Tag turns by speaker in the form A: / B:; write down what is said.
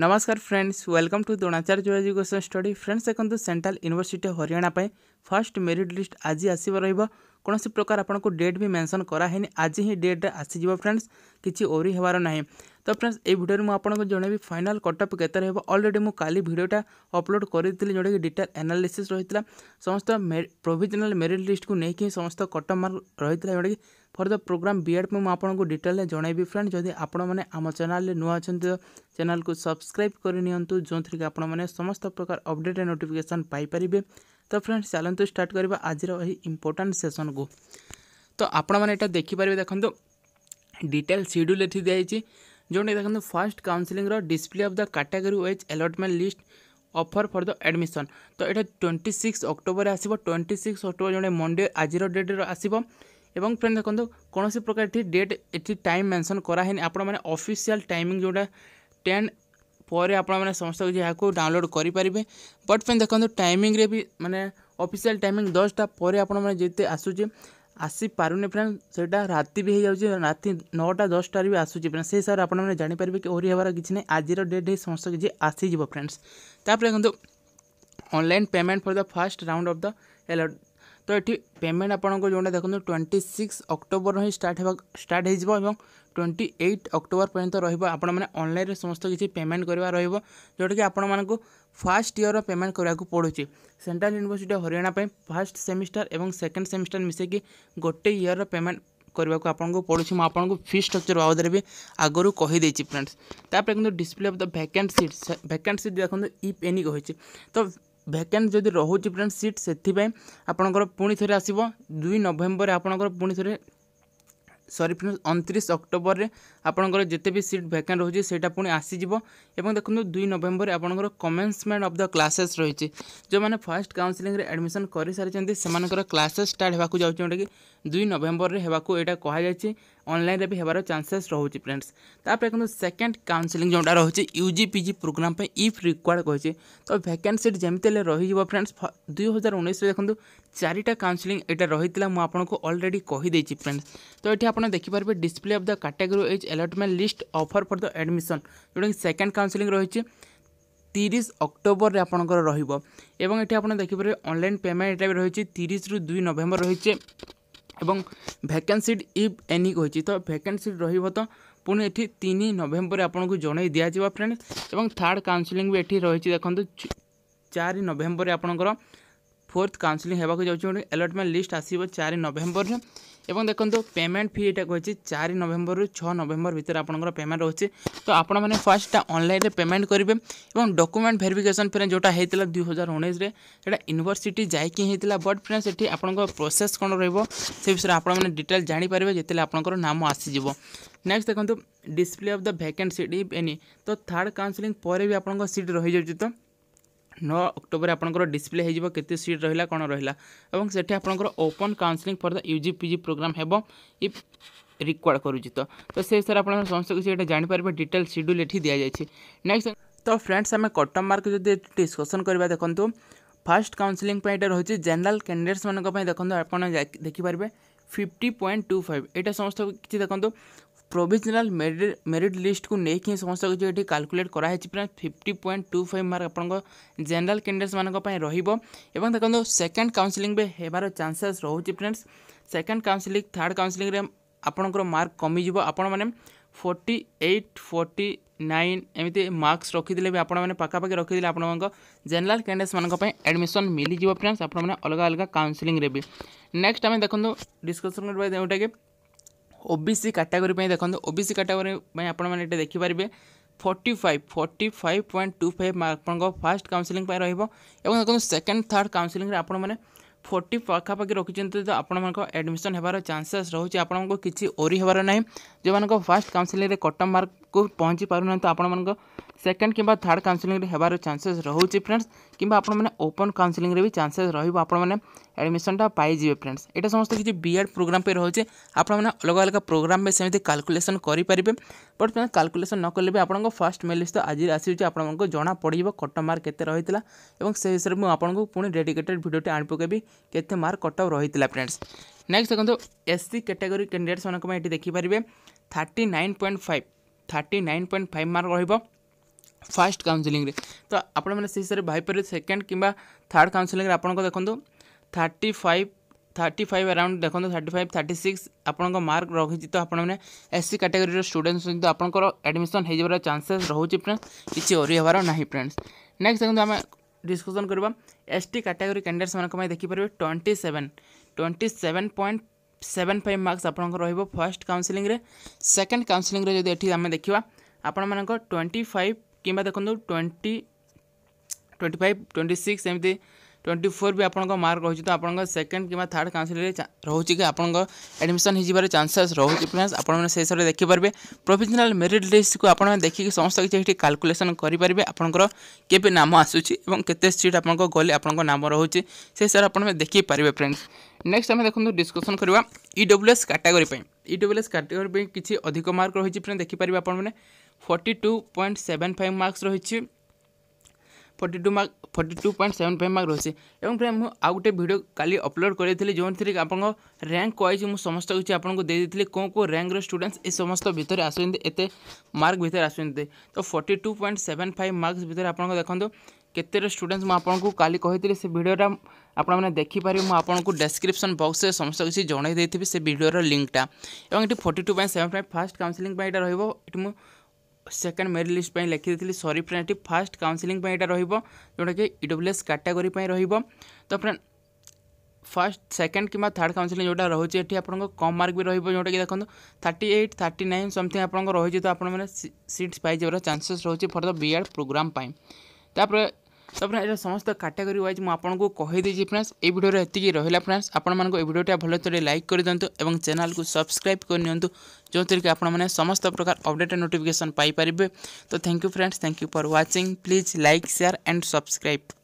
A: नमस्कार friends welcome to Dronacharya education study friends देखते central university Haryana first merit list आज आसवर रोसी प्रकार आपको डेट भी मेनसन कराहे आज ही डेट्रे आसीज फ्रेंड्स किसी ओरी होवार ना तो फ्रेंड्स ये भिडियो मुझे जन भी फाइनाल कटअप केतरे अलरेडी मुझे काली भिडियोटा अपलोड करी जोटा कि डिटेल एनालीसीस रही है समस्त मे प्रोजनाल मेरीट लिस्ट को लेकिन समस्त कटअप मार्क रही है जोटा कि फर द प्रोग्राम बीएड पर मुझे डिटेल जन फ्रेंड जदि आम चेल नुआ अच्छा तो चैनल को सब्सक्राइब करनी जो थी कि आपस्त प्रकार अपडेट नोटिफिकेसन पाइपर तो फ्रेंड्स चलत स्टार्ट आज इंपोर्टां सेसन को तो आपटा देखिपर देखो ଡିଟେଲ୍ ସିଡ୍ୟୁଲ୍ ଏଠି ଦିଆଯାଇଛି ଯେଉଁଟାକି ଦେଖନ୍ତୁ ଫାର୍ଷ୍ଟ କାଉନସିଲିଂର display of the category wise allotment list offer for the admission ତ ଏଇଟା ଟ୍ୱେଣ୍ଟି ସିକ୍ସ ଅକ୍ଟୋବରରେ ଆସିବ ଟ୍ୱେଣ୍ଟି ସିକ୍ସ ଅକ୍ଟୋବର ଜଣେ ମଣ୍ଡେ ଆଜିର ଡେଟ୍ରେ ଆସିବ ଏବଂ ଫ୍ରେଣ୍ଡ ଦେଖନ୍ତୁ କୌଣସି ପ୍ରକାର ଏଠି ଡେଟ୍ ଏଠି ଟାଇମ୍ ମେନ୍ସନ୍ କରାହେଇନି ଆପଣମାନେ ଅଫିସିଆଲ୍ ଟାଇମିଂ ଯେଉଁଟା ଟେନ୍ ପରେ ଆପଣମାନେ ସମସ୍ତ କିଛି ଏହାକୁ ଡାଉନଲୋଡ଼୍ କରିପାରିବେ ବଟ୍ ଫ୍ରେଣ୍ଡ ଦେଖନ୍ତୁ ଟାଇମିଂରେ ବି ମାନେ ଅଫିସିଆଲ୍ ଟାଇମିଂ ଦଶଟା ପରେ ଆପଣମାନେ ଯେତେ ଆସୁଛି ଆସିପାରୁନି ଫ୍ରେଣ୍ଡ ସେଇଟା ରାତି ବି ହେଇଯାଉଛି ରାତି ନଅଟା ଦଶଟାରେ ବି ଆସୁଛି ଫ୍ରେଣ୍ଡ ସେଇ ହିସାବରେ ଆପଣମାନେ ଜାଣିପାରିବେ କି ଓରି ହେବାର କିଛି ନାହିଁ ଆଜିର ଡେଟ୍ ହେଇ ସମସ୍ତ କିଛି ଆସିଯିବ ଫ୍ରେଣ୍ଡସ୍ ତାପରେ ଦେଖନ୍ତୁ online payment for the first round of the alert ତ ଏଠି ପେମେଣ୍ଟ ଆପଣଙ୍କୁ ଯେଉଁଟା ଦେଖନ୍ତୁ ଟ୍ୱେଣ୍ଟି ସିକ୍ସ ଅକ୍ଟୋବର ହିଁ ଷ୍ଟାର୍ଟ ହେବା ଷ୍ଟାର୍ଟ ହେଇଯିବ ଏବଂ ଟ୍ୱେଣ୍ଟି ଏଇଟ୍ ଅକ୍ଟୋବର ପର୍ଯ୍ୟନ୍ତ ରହିବ ଆପଣମାନେ ଅନଲାଇନ୍ରେ ସମସ୍ତ କିଛି ପେମେଣ୍ଟ କରିବା ରହିବ ଯେଉଁଟାକି ଆପଣମାନଙ୍କୁ ଫାର୍ଷ୍ଟ ଇୟର୍ର ପେମେଣ୍ଟ କରିବାକୁ ପଡ଼ୁଛି ସେଣ୍ଟ୍ରାଲ ୟୁନିଭର୍ସିଟି ଅଫ୍ ହରିୟାଣା ପାଇଁ ଫାର୍ଷ୍ଟ ସେମିଷ୍ଟାର ଏବଂ ସେକେଣ୍ଡ ସେମିଷ୍ଟାର ମିଶାଇକି ଗୋଟେ ଇୟର୍ର ପେମେଣ୍ଟ କରିବାକୁ ଆପଣଙ୍କୁ ପଡ଼ୁଛି ମୁଁ ଆପଣଙ୍କୁ ଫି ଷ୍ଟ୍ରକ୍ଚର୍ ବାବଦରେ ବି ଆଗରୁ କହିଦେଇଛି ଫ୍ରେଣ୍ଡସ୍ ତାପରେ କିନ୍ତୁ display of the vacant seat vacant seat ଦେଖନ୍ତୁ ଇପ୍ ଏନି କହିଛି ତ ভ্যাকেন্ট যদি রহুচি ফ্রেন্ড সিট সেপাই আপনার পুঁ থরে আসব দুই নভেম্বর আপনার পুঁ থরে সরি ফ্রেন্ডস অনতিরিশ অক্টোবরের আপনার যেতে বি সিট ভ্যাকেন্ট রয়েছে সেটা পুঁ আসিযোগ এবং দেখুন দুই নভেম্বর আপনার কমেন্সমেন্ট অফ দ ক্লাসেস রয়েছে যে ফার্স্ট কাউন্সেলিংরে আডমিশন করে সারি সে ক্লাসেস স্টার্ট হওয়া যাচ্ছে যেটাকি দুই নভেম্বরের হওয়া এটা কুহযাচ্ছে অনলাইনে বি হবার চান্সেস রয়েছে ফ্রেন্ডস তাপরে কিন্তু সেকেন্ড কাউন্সেলিং যেটা রয়েছে UG PG programme if required করেছে তো ভ্যাকেন্ট সিট যেমি হলে রয়েছে ফ্রেন্ডস দুই হাজার উনিশে দেখুন চারিটা কাউন্সেলিং এটা রয়েছে মু আপনার অলরেডি কহিদেছি ফ্রেন্ডস তো এটি আপনার ଆପଣ ଦେଖିପାରିବେ display of the category wise allotment list offer for the admission ଯେଉଁଟାକି ସେକେଣ୍ଡ କାଉନସିଲିଂ ରହିଛି তিরিশ অক্টোবরের আপনার রহব এবং এটি আপনার দেখিপারে অনলাইন পেমেন্ট এটা রয়েছে তিরিশ রু দুই নভেম্বর রয়েছে এবং ভ্যাকেন্ট সিট ইফ এনি রয়েছে তো ভ্যাকেন্ট সিট রহব তো পুঁ এটি তিন নভেম্বরে আপনার জনাই দিয়া ফ্রেন্ড এবং থার্ড কাউন্সেলিং বি এটি রয়েছে দেখুন চারি নভেম্বরে আপনার ফোর্থ কাউন্সেলিং হওয়া যাচ্ছে এলটমেন্ট লিস্ট আসবে চারি নভেম্বরের এবং দেখন্তু পেমেন্ট ফি এটা কইছি চারি নভেম্বর ছ নভেম্বর ভিতরে আপনার পেমেন্ট রয়েছে তো আপনার ফার্স্টটা অনলাইনে পেমেন্ট করবে এবং ডকুমেন্ট ভেরিফিকেসন ফ্রেন্ড যেটা হয়েছিল দুই হাজার উনিশে সেটা ইউনিভার্সিটি যাইকি হয়েছিল বট ফ্রেন্ড সেটি আপনার প্রোসেস কোণ রহব সে বিষয়ে আপনার ডিটেল জাঁপারে যেতে আপনার নাম আসিযোগ নেক্সট দেখুন display of the vacant seat if any তো থার্ড কাউন্সেলিং পরে বি আপনার সিট রয়ে যাচ্ছে তো ନଅ ଅକ୍ଟୋବର ଆପଣଙ୍କର ଡିସପ୍ଲେ ହୋଇଯିବ କେତେ ସିଟ୍ ରହିଲା କ'ଣ ରହିଲା ଏବଂ ସେଠି ଆପଣଙ୍କର open counselling for the U G P G programme ହେବ ଇଫ୍ ରିକ୍ୱାର୍ଡ଼ କରୁଛି ତ ତ ସେ ହିସାବରେ ଆପଣମାନେ ସମସ୍ତ କିଛି ଏଇଟା ଜାଣିପାରିବେ ଡିଟେଲ୍ ସିଡ୍ୟୁଲ୍ ଏଠି ଦିଆଯାଇଛି ନେକ୍ସଟ ତ ଫ୍ରେଣ୍ଡସ୍ ଆମେ କଟନ୍ ମାର୍କ ଯଦି ଡିସ୍କସନ୍ କରିବା ଦେଖନ୍ତୁ ଫାର୍ଷ୍ଟ କାଉନ୍ସିଲିଂ ପାଇଁ ଏଇଟା ରହୁଛି ଜେନେରାଲ୍ କ୍ୟାଣ୍ଡିଡେଟ୍ସମାନଙ୍କ ପାଇଁ ଦେଖନ୍ତୁ ଆପଣ ଦେଖିପାରିବେ ফিফটি পয়েন্ট টু ফাইভ এটা সমস্ত কিছু দেখুন ପ୍ରୋଭିଜନାଲ୍ ମେରିଟ୍ ମେରିଟ୍ ଲିଷ୍ଟକୁ ନେଇକି ହିଁ ସମସ୍ତ କିଛି ଏଠି କାଲକୁଲେଟ୍ କରାହେଇଛି ପୁରା fifty point two five mark ଆପଣଙ୍କ ଜେନେରାଲ୍ କ୍ୟାଣ୍ଡିଡେଟ୍ସମାନଙ୍କ ପାଇଁ ରହିବ ଏବଂ ଦେଖନ୍ତୁ ସେକେଣ୍ଡ କାଉନ୍ସିଲିଂରେ ହେବାର ଚାନ୍ସେସ୍ ରହୁଛି ଫ୍ରେଣ୍ଡସ୍ ସେକେଣ୍ଡ କାଉନ୍ସିଲିଂ ଥାର୍ଡ଼ କାଉନ୍ସିଲିଂରେ ଆପଣଙ୍କର ମାର୍କ କମିଯିବ ଆପଣମାନେ ଫୋର୍ଟି ଏଇଟ୍ ଫୋର୍ଟି ନାଇନ୍ ଏମିତି ମାର୍କସ୍ ରଖିଥିଲେ ବି ଆପଣମାନେ ପାଖାପାଖି ରଖିଥିଲେ ଆପଣମାନଙ୍କ ଜେନେରାଲ୍ କ୍ୟାଣ୍ଡିଡେଟ୍ସମାନଙ୍କ ପାଇଁ ଆଡ଼ମିସନ୍ ମିଳିଯିବ ଫ୍ରେଣ୍ଡସ୍ ଆପଣମାନେ ଅଲଗା ଅଲଗା କାଉନ୍ସିଲିଂରେ ବି ନେକ୍ସଟ ଆମେ ଦେଖନ୍ତୁ ଡିସ୍କସନ୍ କରିବା ଯେଉଁଟାକି ଓବିସି କାଟାଗୋରୀ ପାଇଁ ଦେଖନ୍ତୁ ଓବିସି କାଟାଗୋରୀ ପାଇଁ ଆପଣମାନେ ଏଠି ଦେଖିପାରିବେ forty five forty five point two five ଆପଣଙ୍କ ଫାର୍ଷ୍ଟ କାଉନ୍ସିଲିଂ ପାଇଁ ରହିବ ଏବଂ ଦେଖନ୍ତୁ ସେକେଣ୍ଡ ଥାର୍ଡ଼ କାଉନ୍ସିଲିଂରେ ଆପଣମାନେ ଫର୍ଟି ପାଖାପାଖି ରଖିଛନ୍ତି ତ ଆପଣମାନଙ୍କ ଆଡ଼ମିସନ୍ ହେବାର ଚାନ୍ସେସ୍ ରହୁଛି ଆପଣଙ୍କୁ କିଛି ଓରି ହେବାର ନାହିଁ ଯେଉଁମାନଙ୍କ ଫାର୍ଷ୍ଟ କାଉନ୍ସିଲିଂରେ କଟନ୍ ମାର୍କ ପାଖକୁ ପହଞ୍ଚି ପାରୁନାହାନ୍ତି ଆପଣମାନଙ୍କ ସେକେଣ୍ଡ କିମ୍ବା ଥାର୍ଡ଼ କାଉନ୍ସିଲିଂରେ ହେବାର ଚାନ୍ସେସ୍ ରହୁଛି ଫ୍ରେଣ୍ଡସ୍ କିମ୍ବା ଆପଣମାନେ ଓପନ୍ କାଉନ୍ସିଲିଂରେ ବି ଚାନ୍ସେସ୍ ରହିବ ଆପଣମାନେ ଆଡ଼ମିସନଟା ପାଇଯିବେ ଫ୍ରେଣ୍ଡସ୍ ଏଇଟା ସମସ୍ତେ କିଛି ବି ଏଡ଼୍ ପ୍ରୋଗ୍ରାମ୍ ପାଇଁ ରହୁଛି ଆପଣମାନେ ଅଲଗା ଅଲଗା ପ୍ରୋଗ୍ରାମ୍ ପାଇଁ ସେମିତି କାଲକୁଲେସନ୍ କରିପାରିବେ ବଟ୍ ତୁମେ କାଲକୁଲେସନ୍ ନକଲେ ବି ଆପଣଙ୍କ ଫାର୍ଷ୍ଟ ମେ ଲିଷ୍ଟ ତ ଆଜି ଆସିଛି ଆପଣମାନଙ୍କୁ ଜଣା ପଡ଼ିଯିବ କଟ ମାର୍କ କେତେ ରହିଥିଲା ଏବଂ ସେ ହିସାବରେ ମୁଁ ଆପଣଙ୍କୁ ପୁଣି ଡେଡିକେଟେଡ଼ ଭିଡ଼ିଓଟି ଆଣି ପକାଇବି କେତେ ମାର୍କ କଟ ରହିଥିଲା ଫ୍ରେଣ୍ଡସ୍ ନେକ୍ସଟ ଦେଖନ୍ତୁ ଏସ୍ ସି କ୍ୟାଟେଗୋରୀ କ୍ୟାଣ୍ଡିଡେଟ୍ସମାନଙ୍କ ପାଇଁ ଏଠି ଦେଖିପାରିବେ thirty nine point five thirty nine point five mark রহব ফার্স্ট কাউন্সেলিংরে তো ଆପଣମାନେ ସେହି ହିସାବରେ ଭାବିପାରିବେ ସେକେଣ୍ଡ କିମ୍ବା ଥାର୍ଡ଼ କାଉନ୍ସେଲିଂରେ ଆପଣଙ୍କ ଦେଖନ୍ତୁ thirty five thirty five around ଦେଖନ୍ତୁ ଥାର୍ଟି ଫାଇଭ୍ ଥାର୍ଟି ସିକ୍ସ ଆପଣଙ୍କ ମାର୍କ ରହିଛି ତ ଆପଣମାନେ ଏସ୍ ସି କାଟାଗୋରୀର ଷ୍ଟୁଡେଣ୍ଟସ୍ ଅଛନ୍ତି ତ ଆପଣଙ୍କର ଆଡ଼ମିସନ୍ ହୋଇଯିବାର ଚାନ୍ସେସ୍ ରହୁଛି ଫ୍ରେଣ୍ଡସ୍ କିଛି ଅରି ହେବାର ନାହିଁ ଫ୍ରେଣ୍ଡସ୍ ନେକ୍ସଟ ଦେଖନ୍ତୁ ଆମେ ଡିସ୍କସନ୍ କରିବା ଏସ୍ ଟି କାଟାଗୋରୀ କ୍ୟାଣ୍ଡିଡେଟ୍ସମାନଙ୍କ ପାଇଁ ଦେଖିପାରିବେ twenty seven twenty seven point seven five marks आपंकर फर्स्ट काउनसिलिंग रे सेकेंड काउनसिलिंग रे देखा एठी आमे देखिबा आपण मानक 25 किबा ट्वेंटी 20 25 26 एमती ट्वेंटी फोर भी आपको मार्क रही तो आप सेकेंड कि थार्ड काउनसिल रोचे कि आप एडमिशन हो चांसेस रोचे फ्रेंड्स आप देखिपारे प्रोफेसनाल मेरीट लिस्ट को आप देखिए समस्त किसी ये काल्कुलेसन करेंगे आपंकर केवे नाम आसूसी और सीट आप गले आप नाम रोचे से हिसाब आप देखिपारे फ्रेंड्स नेक्स्ट आम देखो डिस्कसन करवा E W S category E W S category किसी अधिक मार्क रही फ्रेंड देखिपारे आप forty two point seven five marks रही forty two mark forty two point seven five mark ରହିଛି ଏବଂ ଫ୍ରେଣ୍ଡ ମୁଁ ଆଉ ଗୋଟେ ଭିଡ଼ିଓ କାଲି ଅପଲୋଡ଼ କରିଥିଲି ଯେଉଁଥିରେ କି ଆପଣଙ୍କ ର୍ୟାଙ୍କ କହିଛି ମୁଁ ସମସ୍ତ କିଛି ଆପଣଙ୍କୁ ଦେଇଦେଇଥିଲି କେଉଁ କେଉଁ ର୍ୟାଙ୍କର ଷ୍ଟୁଡେଣ୍ଟସ୍ ଏ ସମସ୍ତ ଭିତରେ ଆସୁଛନ୍ତି ଏତେ ମାର୍କ ଭିତରେ ଆସୁଛନ୍ତି ତ forty two point seven five marks ଭିତରେ ଆପଣଙ୍କ ଦେଖନ୍ତୁ କେତେଟା ଷ୍ଟୁଡେଣ୍ଟସ୍ ମୁଁ ଆପଣଙ୍କୁ କାଲି କହିଥିଲି ସେ ଭିଡ଼ିଓଟା ଆପଣମାନେ ଦେଖିପାରିବେ ମୁଁ ଆପଣଙ୍କୁ ଡେସ୍କ୍ରିପସନ୍ ବକ୍ସରେ ସମସ୍ତ କିଛି ଜଣାଇ ଦେଇଥିବି ସେ ଭିଡ଼ିଓର ଲିଙ୍କଟା ଏବଂ ଏଠି forty two point seven five first counselling ପାଇଁ ଏଇଟା ରହିବ ଏଠି ମୁଁ ସେକେଣ୍ଡ ମେରିଟ୍ ଲିଷ୍ଟ ପାଇଁ ଲେଖିଦେଇଥିଲି ସରି ଫ୍ରେଣ୍ଡ ଏଠି ଫାର୍ଷ୍ଟ କାଉନସିଲିଂ ପାଇଁ ଏଇଟା ରହିବ ଯେଉଁଟାକି ଇ ଡବ୍ଲ୍ୟୁ ଏସ୍ କାଟାଗୋରୀ ପାଇଁ ରହିବ ତ ଫ୍ରେଣ୍ଡ ଫାର୍ଷ୍ଟ ସେକେଣ୍ଡ କିମ୍ବା ଥାର୍ଡ଼ କାଉନସିଲିଂ ଯେଉଁଟା ରହୁଛି ଏଠି ଆପଣଙ୍କ କମ୍ ମାର୍କ ବି ରହିବ ଯେଉଁଟାକି ଦେଖନ୍ତୁ thirty eight thirty nine something ଆପଣଙ୍କ ରହିଛି ତ ଆପଣମାନେ ସିଟ୍ସ ପାଇଯିବାର ଚାନ୍ସେସ୍ ରହୁଛି for the B Ed programme ପାଇଁ ତାପରେ ତ ଫ୍ରେଣ୍ଡ ଏଇଟା ସମସ୍ତ କାଟାଗୋରୀ ୱାଇଜ୍ ମୁଁ ଆପଣଙ୍କୁ କହିଦେଇଛି ଫ୍ରେଣ୍ଡସ୍ ଏଇ ଭିଡ଼ିଓରେ ଏତିକି ରହିଲା ଫ୍ରେଣ୍ଡସ୍ ଆପଣମାନଙ୍କୁ ଏ ଭିଡ଼ିଓଟା ଭଲରେ ଲାଇକ୍ କରିଦିଅନ୍ତୁ ଏବଂ ଚ୍ୟାନେଲକୁ ସବସ୍କ୍ରାଇବ୍ କରିନିଅନ୍ତୁ ଯେଉଁଥିରେ କି ଆପଣମାନେ ସମସ୍ତ ପ୍ରକାର ଅପଡ଼େଟ୍ ନୋଟିଫିକେସନ୍ ପାଇପାରିବେ ତ thank you friends thank you for watching please like share and subscribe